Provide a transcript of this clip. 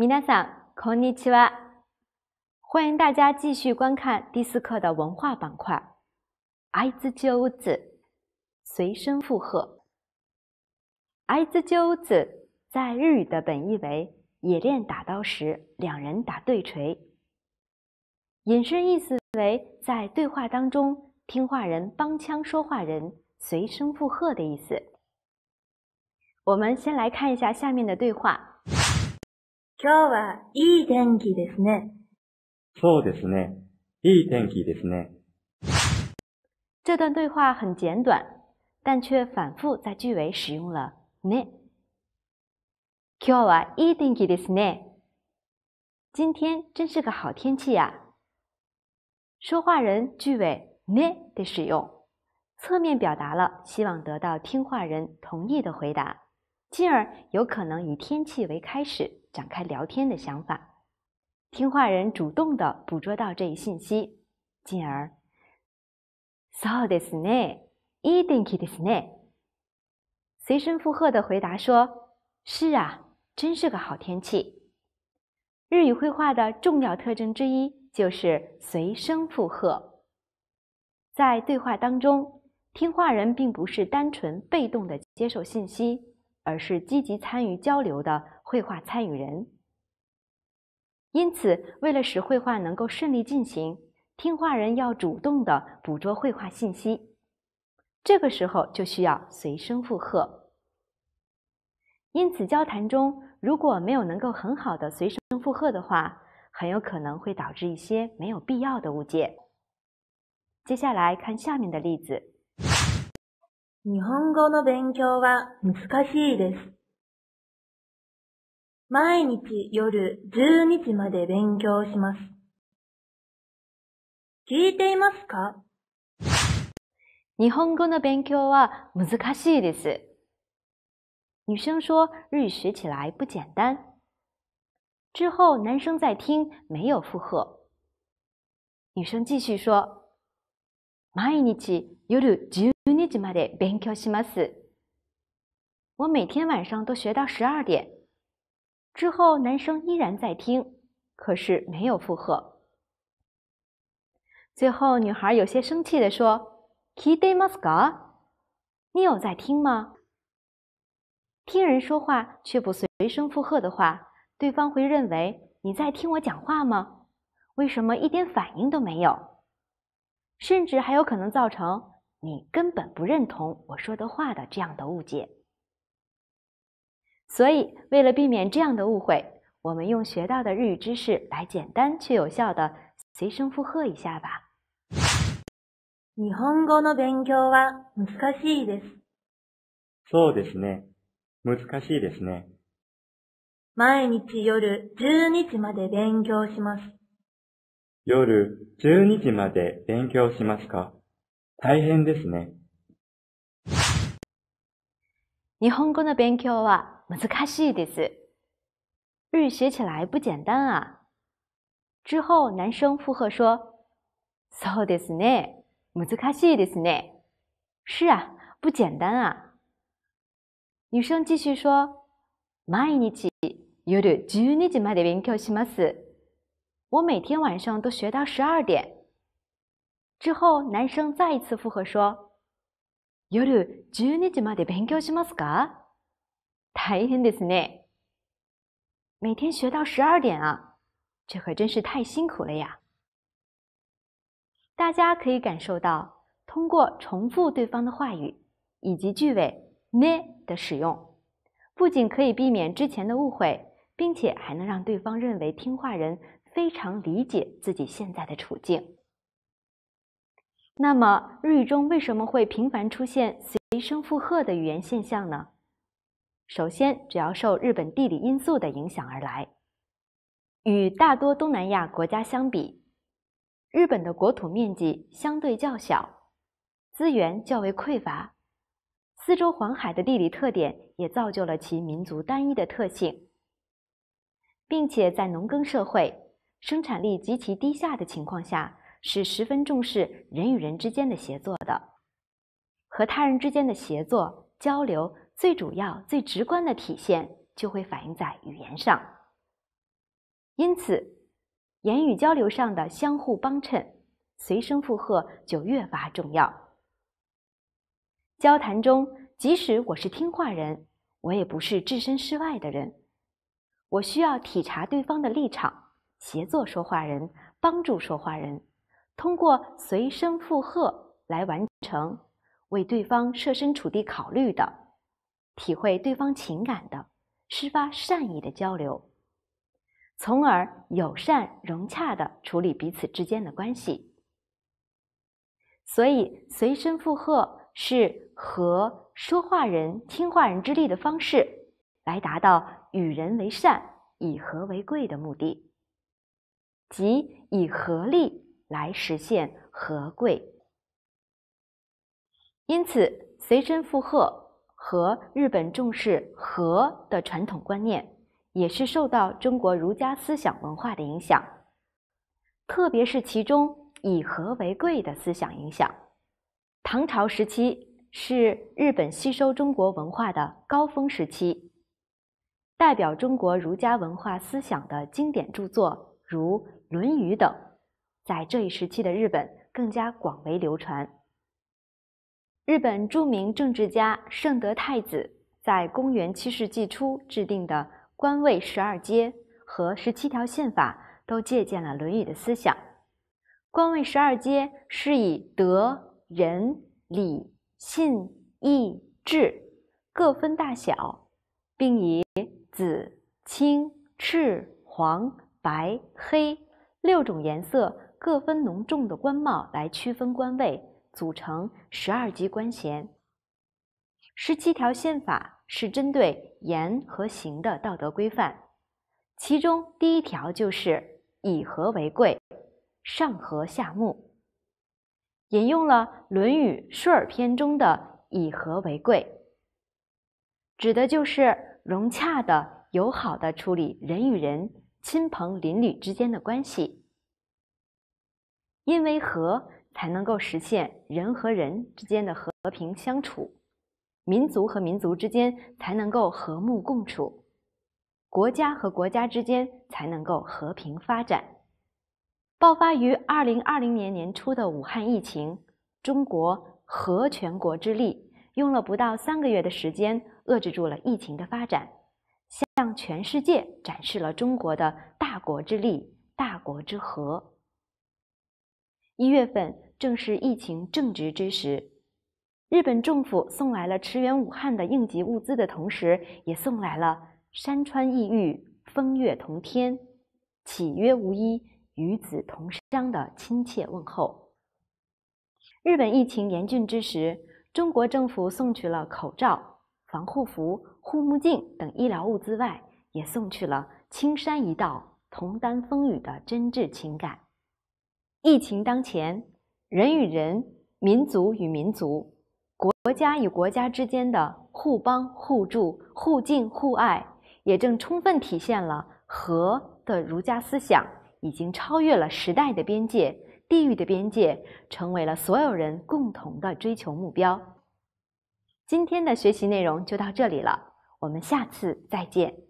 皆さんこんにちは。欢迎大家继续观看第四课的文化板块。挨着揪子，随声附和。挨着揪子在日语的本意为冶炼打刀时两人打对锤，引申意思为在对话当中听话人帮腔说话人随声附和的意思。我们先来看一下下面的对话。今日はいい天気ですね。そうですね。いい天気ですね。这段对话很简短，但却反复在句尾使用了ね。今日はいい天気ですね。今天真是个好天气呀。说话人句尾ね的使用，侧面表达了希望得到听话人同意的回答，进而有可能以天气为开始。展开聊天的想法，听话人主动的捕捉到这一信息，进而 saw t h i snake, eating t h snake，随声附和的回答说：“是啊，真是个好天气。”日语绘画的重要特征之一就是随声附和，在对话当中，听话人并不是单纯被动的接受信息。而是积极参与交流的绘画参与人。因此，为了使绘画能够顺利进行，听话人要主动的捕捉绘画信息。这个时候就需要随声附和。因此，交谈中如果没有能够很好的随声附和的话，很有可能会导致一些没有必要的误解。接下来看下面的例子。日本語の勉強は難しいです。毎日夜12時まで勉強します。聞いていますか日本語の勉強は難しいです。女生说日语学起来不简单。之后男生在听，没有附和。女生继续说：毎日我每天晚上都学到十二点，之后男生依然在听，可是没有附和。最后，女孩有些生气的说：“キデマスか？你有在听吗？听人说话却不随声附和的话，对方会认为你在听我讲话吗？为什么一点反应都没有？甚至还有可能造成。”你根本不认同我说的话的这样的误解，所以为了避免这样的误会，我们用学到的日语知识来简单却有效的随声附和一下吧。日本語の勉強は難しいです。そうですね。難しいですね。毎日夜12時まで勉強します。夜12時まで勉強しますか？大変ですね。日本語の勉強は難しいです。日学起来不简单啊。之后男生附和说：“そうですね。難しいですね。”是啊，不简单啊。女生继续说：“毎日夜12時まで勉強します。”我每天晚上都学到12点。之后，男生再一次附和说：“여루열 t 지마에배경시마스 가， 大変ですね。每天学到十二点啊，这可真是太辛苦了呀。大家可以感受到，通过重复对方的话语以及句尾“네”的使用，不仅可以避免之前的误会，并且还能让对方认为听话人非常理解自己现在的处境。”那么，日语中为什么会频繁出现随声附和的语言现象呢？首先，主要受日本地理因素的影响而来。与大多东南亚国家相比，日本的国土面积相对较小，资源较为匮乏，四周环海的地理特点也造就了其民族单一的特性，并且在农耕社会、生产力极其低下的情况下。是十分重视人与人之间的协作的，和他人之间的协作交流，最主要、最直观的体现就会反映在语言上。因此，言语交流上的相互帮衬、随声附和就越发重要。交谈中，即使我是听话人，我也不是置身事外的人，我需要体察对方的立场，协作说话人，帮助说话人。通过随声附和来完成为对方设身处地考虑的、体会对方情感的、施发善意的交流，从而友善融洽的处理彼此之间的关系。所以，随声附和是和说话人、听话人之力的方式，来达到与人为善、以和为贵的目的，即以合力。来实现和贵，因此随身附和和日本重视和的传统观念，也是受到中国儒家思想文化的影响，特别是其中以和为贵的思想影响。唐朝时期是日本吸收中国文化的高峰时期，代表中国儒家文化思想的经典著作，如《论语》等。在这一时期的日本更加广为流传。日本著名政治家圣德太子在公元七世纪初制定的官位十二阶和十七条宪法，都借鉴了《论语》的思想。官位十二阶是以德、仁、礼、信、义、智各分大小，并以紫、青、赤、黄、白、黑六种颜色。各分浓重的官帽来区分官位，组成十二级官衔。十七条宪法是针对言和行的道德规范，其中第一条就是“以和为贵，上和下睦”，引用了《论语·述而篇》中的“以和为贵”，指的就是融洽的、友好的处理人与人、亲朋邻里之间的关系。因为和，才能够实现人和人之间的和平相处，民族和民族之间才能够和睦共处，国家和国家之间才能够和平发展。爆发于二零二零年年初的武汉疫情，中国合全国之力，用了不到三个月的时间遏制住了疫情的发展，向全世界展示了中国的大国之力、大国之和。一月份正是疫情正值之时，日本政府送来了驰援武汉的应急物资的同时，也送来了“山川异域，风月同天，岂曰无衣，与子同裳”的亲切问候。日本疫情严峻之时，中国政府送去了口罩、防护服、护目镜等医疗物资外，也送去了“青山一道同担风雨”的真挚情感。疫情当前，人与人、民族与民族、国家与国家之间的互帮互助、互敬互爱，也正充分体现了“和”的儒家思想已经超越了时代的边界、地域的边界，成为了所有人共同的追求目标。今天的学习内容就到这里了，我们下次再见。